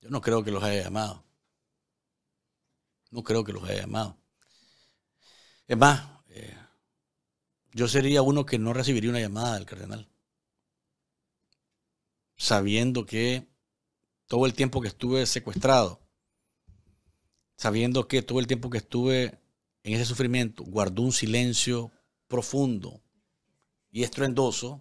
Speaker 3: Yo no creo que los haya llamado. No creo que los haya llamado. Es más, eh, yo sería uno que no recibiría una llamada del cardenal sabiendo que todo el tiempo que estuve secuestrado, sabiendo que todo el tiempo que estuve en ese sufrimiento, guardó un silencio profundo y estruendoso,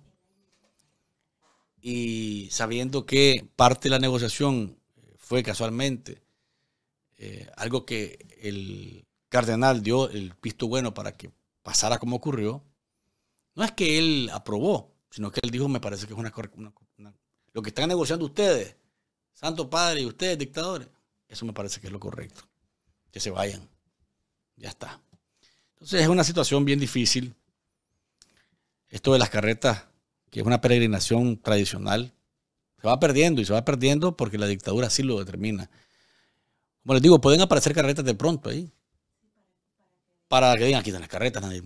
Speaker 3: y sabiendo que parte de la negociación eh, fue casualmente eh, algo que el cardenal dio el pisto bueno para que pasara como ocurrió, no es que él aprobó, sino que él dijo, me parece que es una lo que están negociando ustedes, Santo Padre y ustedes, dictadores, eso me parece que es lo correcto. Que se vayan. Ya está. Entonces es una situación bien difícil. Esto de las carretas, que es una peregrinación tradicional, se va perdiendo y se va perdiendo porque la dictadura así lo determina. Como les digo, pueden aparecer carretas de pronto ahí. Para que digan, aquí están las carretas, nadie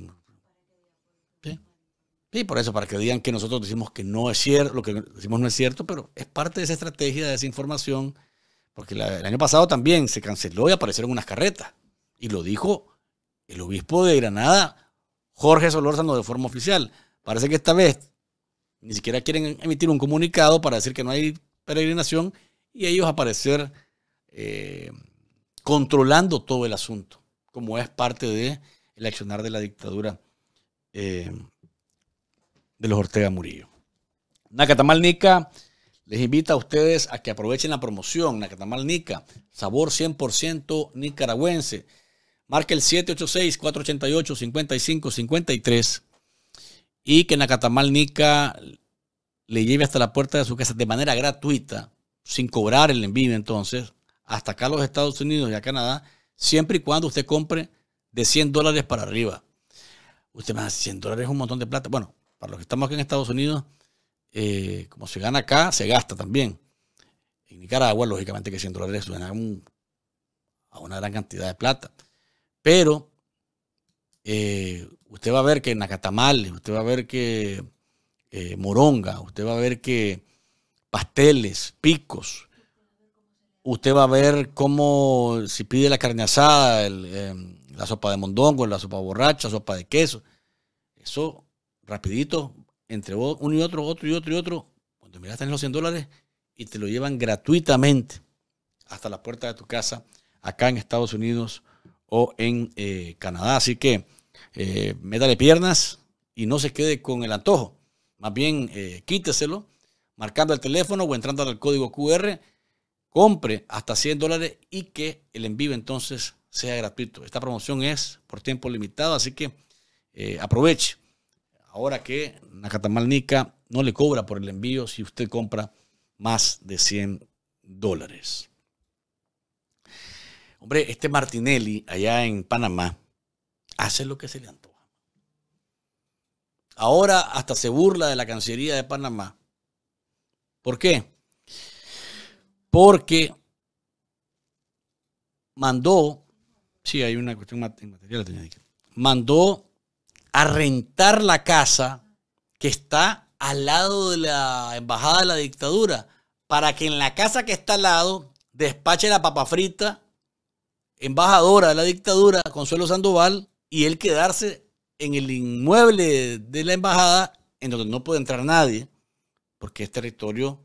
Speaker 3: Sí, por eso, para que digan que nosotros decimos que no es cierto, lo que decimos no es cierto, pero es parte de esa estrategia de esa información, porque el año pasado también se canceló y aparecieron unas carretas. Y lo dijo el obispo de Granada, Jorge Solórzano, de forma oficial. Parece que esta vez ni siquiera quieren emitir un comunicado para decir que no hay peregrinación y ellos aparecer eh, controlando todo el asunto, como es parte del el accionar de la dictadura eh, de los Ortega Murillo. Nacatamal Nica les invita a ustedes a que aprovechen la promoción. Nacatamal Nica, sabor 100% nicaragüense. marque el 786-488-5553 y que Nacatamal Nica le lleve hasta la puerta de su casa de manera gratuita, sin cobrar el envío entonces, hasta acá a los Estados Unidos y a Canadá, siempre y cuando usted compre de 100 dólares para arriba. Usted me 100 dólares es un montón de plata. Bueno, para los que estamos aquí en Estados Unidos, eh, como se gana acá, se gasta también. En Nicaragua, lógicamente que 100 dólares suena a, a una gran cantidad de plata. Pero eh, usted va a ver que en nacatamales, usted va a ver que eh, moronga, usted va a ver que pasteles, picos, usted va a ver cómo si pide la carne asada, em, la sopa de mondongo, la sopa borracha, sopa de queso, eso rapidito, entre uno y otro, otro y otro y otro, cuando miras en los 100 dólares y te lo llevan gratuitamente hasta la puerta de tu casa acá en Estados Unidos o en eh, Canadá. Así que eh, métale piernas y no se quede con el antojo. Más bien eh, quíteselo marcando el teléfono o entrando al código QR, compre hasta 100 dólares y que el envío entonces sea gratuito. Esta promoción es por tiempo limitado, así que eh, aproveche. Ahora que Nacatamalnica no le cobra por el envío si usted compra más de 100 dólares. Hombre, este Martinelli allá en Panamá hace lo que se le antoja. Ahora hasta se burla de la Cancillería de Panamá. ¿Por qué? Porque mandó, sí, hay una cuestión material, mandó a rentar la casa que está al lado de la embajada de la dictadura para que en la casa que está al lado despache la papa frita embajadora de la dictadura, Consuelo Sandoval, y él quedarse en el inmueble de la embajada en donde no puede entrar nadie, porque es territorio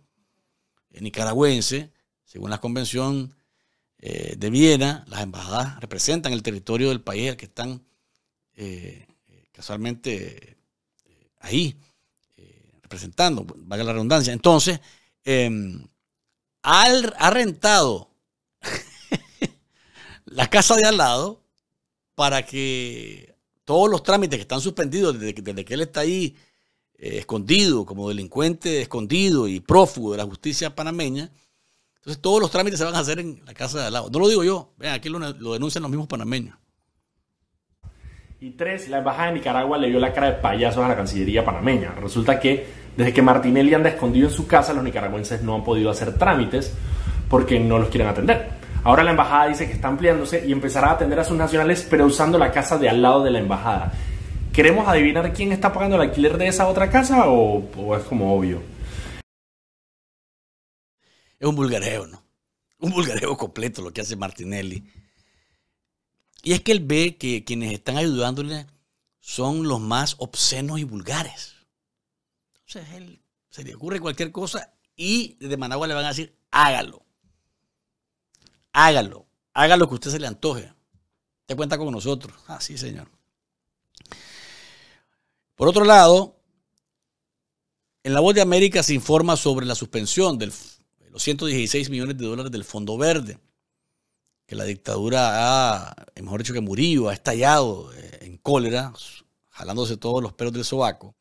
Speaker 3: nicaragüense, según la Convención eh, de Viena, las embajadas representan el territorio del país al que están eh, casualmente eh, ahí, eh, representando, valga la redundancia. Entonces, em, ha rentado (laughs) la casa de al lado para que todos los trámites que están suspendidos desde, que, él está ahí eh, escondido, como delincuente escondido y prófugo de la justicia panameña, entonces todos los trámites se van a hacer en la casa de al lado. No lo digo yo, vean, aquí lo denuncian los mismos panameños. Y tres, la embajada de Nicaragua le dio la cara de payasos a la Cancillería panameña. Resulta que desde que Martinelli anda escondido en su casa, los nicaragüenses no han podido hacer trámites porque no los quieren atender. Ahora la embajada dice que está ampliándose y empezará a atender a sus nacionales, pero usando la casa de al lado de la embajada. ¿Queremos adivinar quién está pagando el alquiler de esa otra casa o, es como obvio? Es un vulgareo, ¿no? Un vulgareo completo lo que hace Martinelli y es que él ve que quienes están ayudándole son los más obscenos y vulgares. Entonces él se le ocurre cualquier cosa y desde Managua le van a decir, hágalo. Hágalo. hágalo lo que usted se le antoje. Te cuenta con nosotros. Ah, sí, señor. Por otro lado, en la Voz de América se informa sobre la suspensión de los 116 millones de dólares del Fondo Verde que la dictadura ha, mejor dicho que Murillo, ha estallado eh, en cólera, jalándose todos los pelos del sobaco,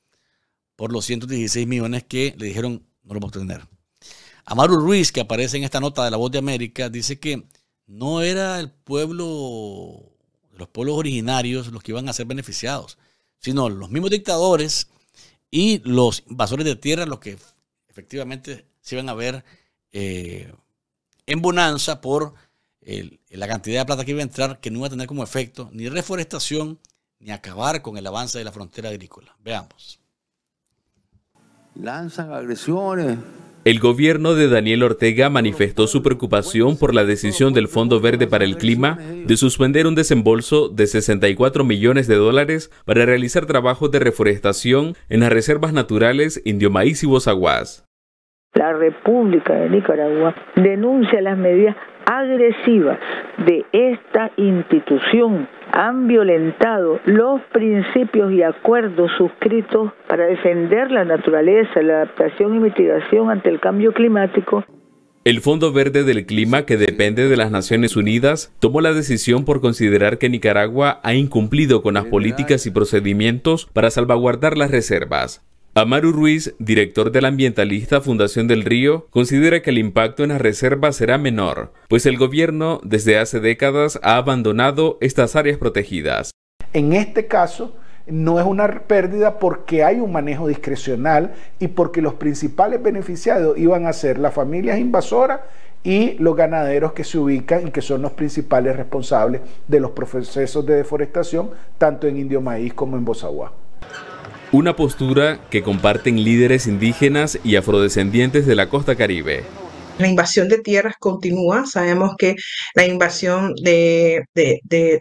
Speaker 3: por los 116 millones que le dijeron no lo vamos a tener. Amaru Ruiz, que aparece en esta nota de La Voz de América, dice que no era el pueblo, los pueblos originarios los que iban a ser beneficiados, sino los mismos dictadores y los invasores de tierra los que efectivamente se iban a ver eh, en bonanza por la cantidad de plata que iba a entrar que no iba a tener como efecto ni reforestación ni acabar con el avance de la frontera agrícola. Veamos. Lanzan agresiones,
Speaker 2: el gobierno de Daniel Ortega manifestó su preocupación por la decisión del Fondo Verde para el Clima de suspender un desembolso de 64 millones de dólares para realizar trabajos de reforestación en las reservas naturales Indio Maíz y Bozaguas. La República de Nicaragua denuncia las medidas agresivas de esta institución han violentado los principios y acuerdos suscritos para defender la naturaleza, la adaptación y e mitigación ante el cambio climático. El Fondo Verde del Clima, que depende de las Naciones Unidas, tomó la decisión por considerar que Nicaragua ha incumplido con las políticas y procedimientos para salvaguardar las reservas. Amaru Ruiz, director de la ambientalista Fundación del Río, considera que el impacto en las reservas será menor, pues el gobierno desde hace décadas ha abandonado estas áreas protegidas. En este caso, no es una pérdida porque hay un manejo discrecional y porque los principales beneficiados iban a ser las familias invasoras y los ganaderos que se ubican y que son los principales responsables de los procesos de deforestación, tanto en Indio Maíz como en Bozaguá una postura que comparten líderes indígenas y afrodescendientes de la costa caribe. La invasión de tierras continúa, sabemos que la invasión
Speaker 1: de,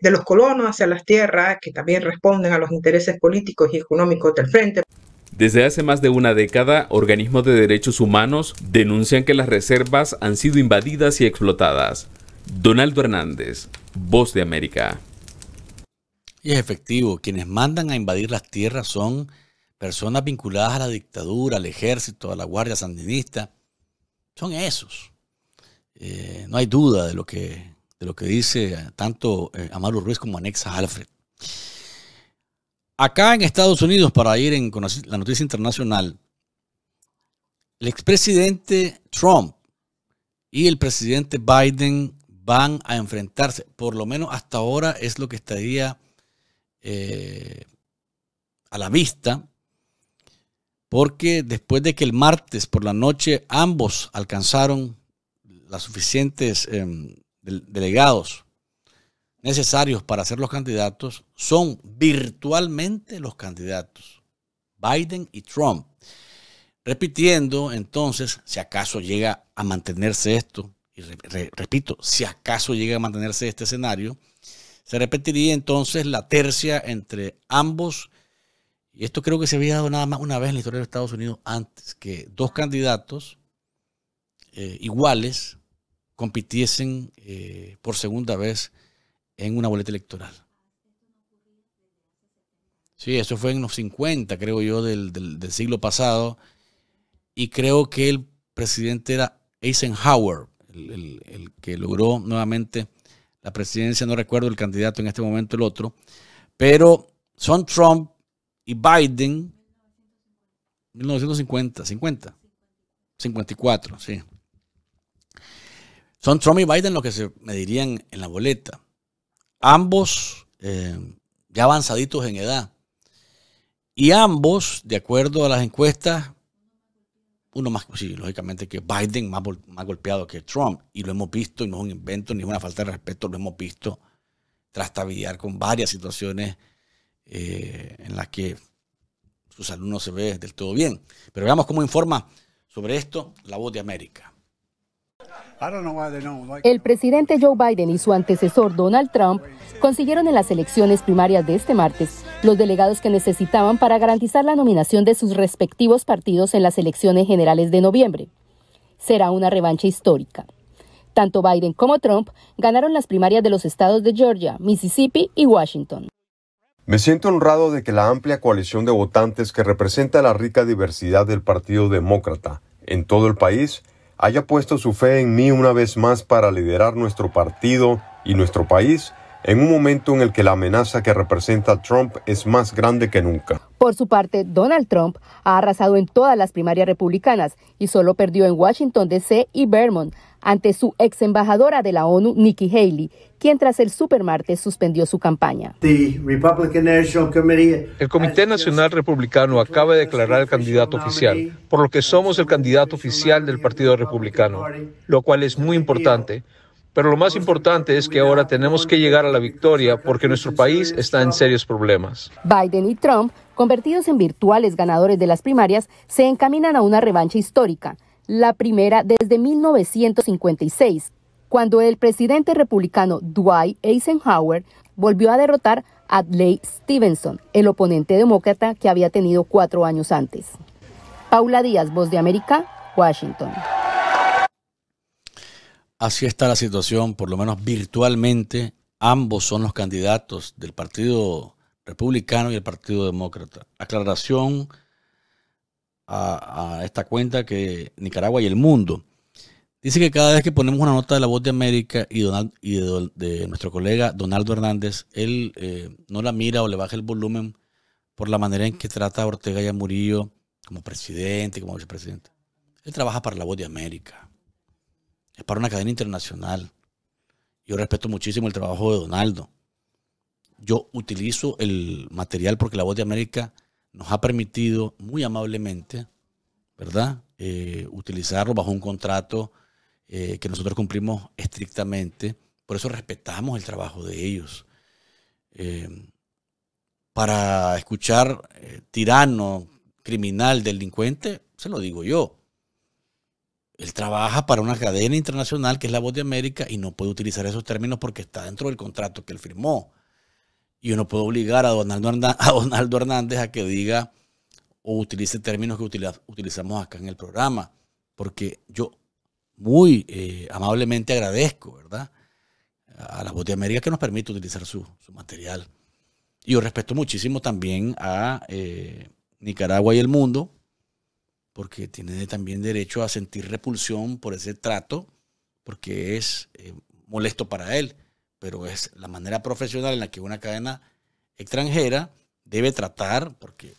Speaker 1: los colonos hacia las tierras, que también responden a los intereses políticos y económicos del frente.
Speaker 2: Desde hace más de una década, organismos de derechos humanos denuncian que las reservas han sido invadidas y explotadas. Donaldo Hernández,
Speaker 3: Voz de América. Y es efectivo, quienes mandan a invadir las tierras son personas vinculadas a la dictadura, al ejército, a la guardia sandinista. Son esos. Eh, no hay duda de lo que, lo que dice tanto eh, Amaro Ruiz como Anexa Alfred. Acá en Estados Unidos, para ir en, la noticia internacional, el expresidente Trump y el presidente Biden van a enfrentarse, por lo menos hasta ahora es lo que estaría eh, a la vista, porque después de que el martes por la noche ambos alcanzaron las suficientes em, delegados necesarios para ser los candidatos, son virtualmente los candidatos, Biden y Trump. Repitiendo, entonces, si acaso llega a mantenerse esto, y repito, si acaso llega a mantenerse este escenario, se repetiría entonces la tercia entre ambos. Y esto creo que se había dado nada más una vez en la historia de Estados Unidos antes, que dos candidatos eh, iguales compitiesen eh, por segunda vez en una boleta electoral. Sí, eso fue en los 50, creo yo, del, siglo pasado. Y creo que el presidente era Eisenhower, el que logró nuevamente la presidencia, no recuerdo el candidato en este momento, el otro, pero son Trump y Biden, 1950, 50, 54, sí. Son Trump y Biden los que se medirían en la boleta. Ambos eh, ya avanzaditos en edad. Y ambos, de acuerdo a las encuestas, uno más, pues sí, lógicamente que Biden más, golpeado que Trump, y lo hemos visto, y no es un invento ni una falta de respeto, lo hemos visto trastabillar con varias situaciones eh, en las que sus alumnos se ve del todo bien. Pero veamos cómo informa sobre esto la voz de América. El
Speaker 1: presidente Joe Biden y su antecesor Donald Trump consiguieron en las elecciones primarias de este martes los delegados que necesitaban para garantizar la nominación de sus respectivos partidos en las elecciones generales de noviembre. Será una revancha histórica. Tanto Biden como Trump ganaron las primarias de los estados de Georgia, Mississippi y Washington.
Speaker 4: Me siento honrado de que la amplia coalición de votantes que representa la rica diversidad del Partido Demócrata en todo el país haya puesto su fe en mí una vez más para liderar nuestro partido y nuestro país en un momento en el que la amenaza que representa Trump es más grande que nunca.
Speaker 1: Por su parte, Donald Trump ha arrasado en todas las primarias republicanas y solo perdió en Washington, D.C. y Vermont ante su ex embajadora de la ONU, Nikki Haley, quien tras el supermartes suspendió su campaña.
Speaker 3: El Comité
Speaker 4: Nacional Republicano acaba de declarar el candidato oficial, por lo que somos el candidato oficial del Partido Republicano, lo cual es muy importante pero lo más importante es que ahora tenemos que llegar a la victoria porque nuestro país está en serios problemas.
Speaker 1: Biden y Trump, convertidos en virtuales ganadores de las primarias, se encaminan a una revancha histórica, la primera desde 1956, cuando el presidente republicano Dwight Eisenhower volvió a derrotar a Adlai Stevenson, el oponente demócrata que había tenido cuatro años antes. Paula Díaz, Voz de América, Washington.
Speaker 3: Así está la situación, por lo menos virtualmente. Ambos son los candidatos del Partido Republicano y el Partido Demócrata. Aclaración a, esta cuenta que Nicaragua y el mundo. Dice que cada vez que ponemos una nota de la voz de América y, Donald, y de, nuestro colega Donaldo Hernández, él eh, no la mira o le baja el volumen por la manera en que trata a Ortega y a Murillo como presidente, como vicepresidente. Él trabaja para la voz de América es para una cadena internacional. Yo respeto muchísimo el trabajo de Donaldo. Yo utilizo el material porque la voz de América nos ha permitido muy amablemente, ¿verdad? Eh, utilizarlo bajo un contrato eh, que nosotros cumplimos estrictamente. Por eso respetamos el trabajo de ellos. Eh, para escuchar tirano, criminal, delincuente, se lo digo yo. Él trabaja para una cadena internacional que es la Voz de América y no puede utilizar esos términos porque está dentro del contrato que él firmó. Y uno puede obligar a Donaldo Hernández a que diga o utilice términos que utilizamos acá en el programa. Porque yo muy eh, amablemente agradezco, ¿verdad? A la Voz de América que nos permite utilizar su, material. Y yo respeto muchísimo también a eh, Nicaragua y el mundo porque tiene también derecho a sentir repulsión por ese trato, porque es eh, molesto para él, pero es la manera profesional en la que una cadena extranjera debe tratar, porque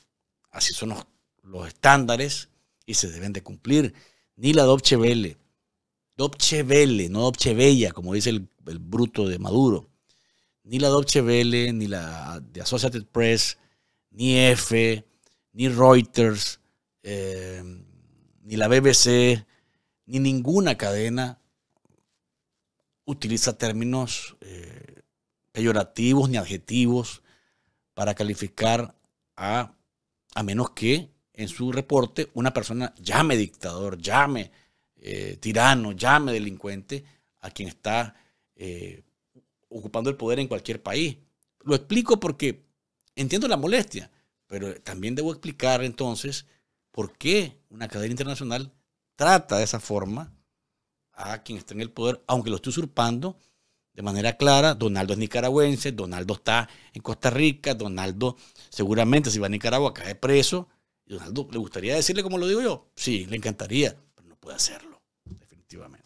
Speaker 3: así son los, estándares y se deben de cumplir. Ni la Dolce Vele, no Dolce como dice el, bruto de Maduro, ni la Dolce ni la de Associated Press, ni EFE, ni Reuters, eh, ni la BBC, ni ninguna cadena utiliza términos eh, peyorativos ni adjetivos para calificar a, a menos que en su reporte una persona llame dictador, llame eh, tirano, llame delincuente a quien está ocupando el poder en cualquier país. Lo explico porque entiendo la molestia, pero también debo explicar entonces ¿Por qué una cadena internacional trata de esa forma a quien está en el poder, aunque lo esté usurpando de manera clara? Donaldo es nicaragüense, Donaldo está en Costa Rica, Donaldo seguramente si va a Nicaragua cae preso. Donaldo, ¿le gustaría decirle como lo digo yo? Sí, le encantaría, pero no puede hacerlo, definitivamente.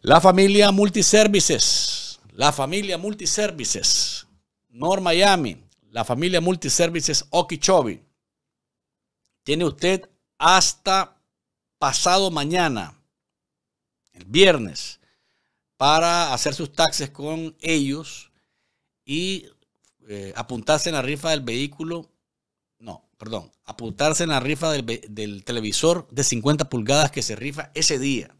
Speaker 3: La familia Multiservices, la familia Multiservices, Nor Miami, la familia Multiservices Okeechobee tiene usted hasta pasado mañana, el viernes, para hacer sus taxes con ellos y eh, apuntarse en la rifa del vehículo, no, perdón, apuntarse en la rifa del, televisor de 50 pulgadas que se rifa ese día.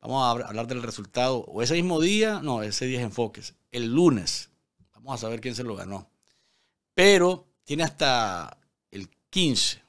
Speaker 3: Vamos a hablar del resultado o ese mismo día, no, ese día es enfoques, el lunes. Vamos a saber quién se lo ganó. Pero tiene hasta 15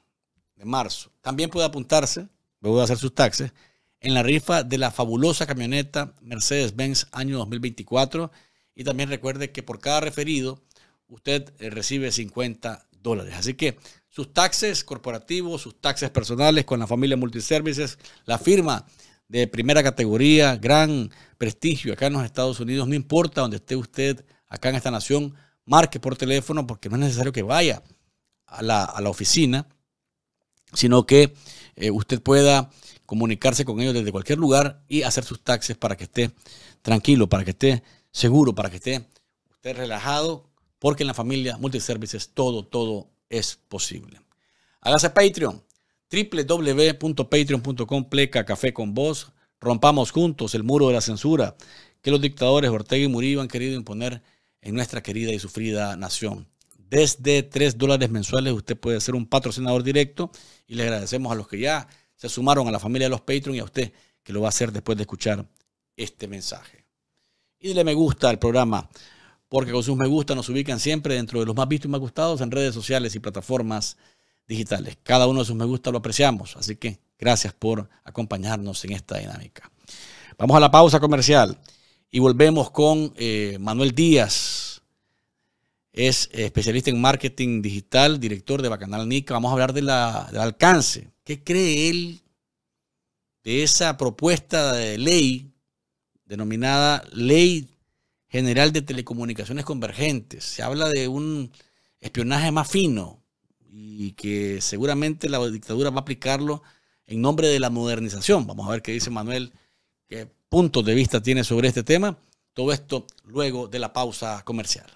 Speaker 3: de marzo. También puede apuntarse, luego de hacer sus taxes, en la rifa de la fabulosa camioneta Mercedes-Benz año 2024. Y también recuerde que por cada referido usted eh, recibe 50 dólares. Así que sus taxes corporativos, sus taxes personales con la familia Multiservices, la firma de primera categoría, gran prestigio acá en los Estados Unidos, no importa donde esté usted, acá en esta nación, marque por teléfono porque no es necesario que vaya a la, oficina, sino que eh, usted pueda comunicarse con ellos desde cualquier lugar y hacer sus taxes para que esté tranquilo, para que esté seguro, para que esté usted relajado, porque en la familia Multiservices todo, todo es posible. Hágase Patreon, www.patreon.com, pleca café con vos. Rompamos juntos el muro de la censura que los dictadores Ortega y Murillo han querido imponer en nuestra querida y sufrida nación. Desde 3 dólares mensuales usted puede ser un patrocinador directo y le agradecemos a los que ya se sumaron a la familia de los Patreon y a usted que lo va a hacer después de escuchar este mensaje. Y dile me gusta al programa porque con sus me gusta nos ubican siempre dentro de los más vistos y más gustados en redes sociales y plataformas digitales. Cada uno de sus me gusta lo apreciamos, así que gracias por acompañarnos en esta dinámica. Vamos a la pausa comercial y volvemos con eh, Manuel Díaz es eh, especialista en marketing digital, director de Bacanal Nica. Vamos a hablar del alcance. ¿Qué cree él de esa propuesta de ley denominada Ley General de Telecomunicaciones Convergentes? Se habla de un espionaje más fino y que seguramente la dictadura va a aplicarlo en nombre de la modernización. Vamos a ver qué dice Manuel, qué puntos de vista tiene sobre este tema. Todo esto luego de la pausa comercial.